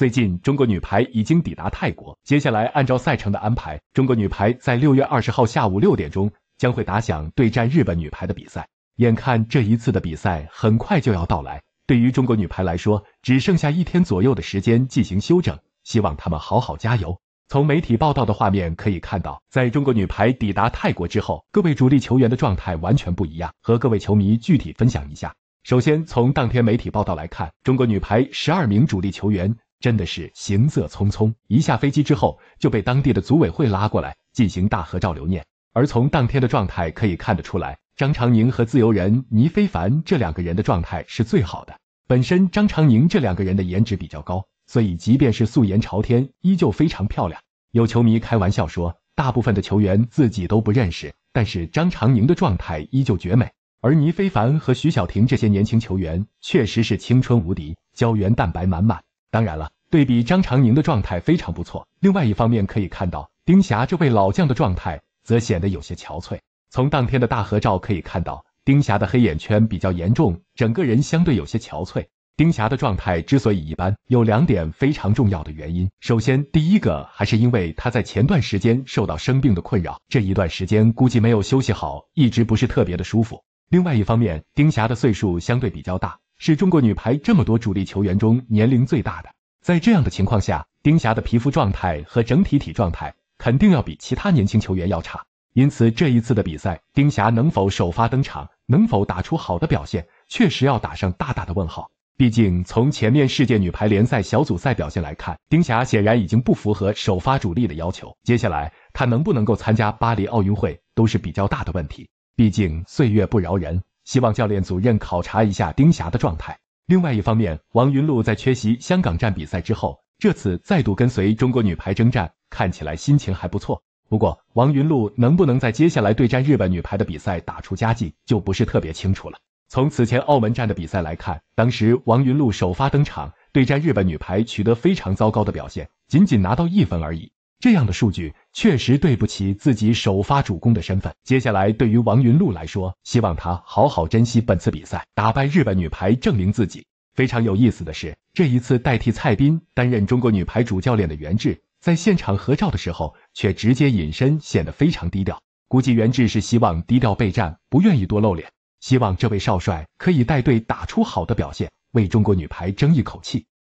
最近，中国女排已经抵达泰国。接下来，按照赛程的安排，中国女排在六月二十号下午六点钟将会打响对战日本女排的比赛。眼看这一次的比赛很快就要到来，对于中国女排来说，只剩下一天左右的时间进行休整。希望他们好好加油。从媒体报道的画面可以看到，在中国女排抵达泰国之后，各位主力球员的状态完全不一样。和各位球迷具体分享一下：首先，从当天媒体报道来看，中国女排十二名主力球员。真的是行色匆匆，一下飞机之后就被当地的组委会拉过来进行大合照留念。而从当天的状态可以看得出来，张常宁和自由人倪非凡这两个人的状态是最好的。本身张常宁这两个人的颜值比较高，所以即便是素颜朝天，依旧非常漂亮。有球迷开玩笑说，大部分的球员自己都不认识，但是张常宁的状态依旧绝美。而倪非凡和徐小婷这些年轻球员确实是青春无敌，胶原蛋白满满。当然了，对比张常宁的状态非常不错。另外一方面可以看到，丁霞这位老将的状态则显得有些憔悴。从当天的大合照可以看到，丁霞的黑眼圈比较严重，整个人相对有些憔悴。丁霞的状态之所以一般，有两点非常重要的原因。首先，第一个还是因为他在前段时间受到生病的困扰，这一段时间估计没有休息好，一直不是特别的舒服。另外一方面，丁霞的岁数相对比较大。是中国女排这么多主力球员中年龄最大的。在这样的情况下，丁霞的皮肤状态和整体体状态肯定要比其他年轻球员要差。因此，这一次的比赛，丁霞能否首发登场，能否打出好的表现，确实要打上大大的问号。毕竟，从前面世界女排联赛小组赛表现来看，丁霞显然已经不符合首发主力的要求。接下来，她能不能够参加巴黎奥运会，都是比较大的问题。毕竟，岁月不饶人。希望教练组任考察一下丁霞的状态。另外一方面，王云璐在缺席香港站比赛之后，这次再度跟随中国女排征战，看起来心情还不错。不过，王云璐能不能在接下来对战日本女排的比赛打出佳绩，就不是特别清楚了。从此前澳门站的比赛来看，当时王云璐首发登场，对战日本女排取得非常糟糕的表现，仅仅拿到一分而已。这样的数据确实对不起自己首发主攻的身份。接下来对于王云璐来说，希望她好好珍惜本次比赛，打败日本女排，证明自己。非常有意思的是，这一次代替蔡斌担任中国女排主教练的袁志，在现场合照的时候却直接隐身，显得非常低调。估计袁志是希望低调备战，不愿意多露脸。希望这位少帅可以带队打出好的表现，为中国女排争一口气。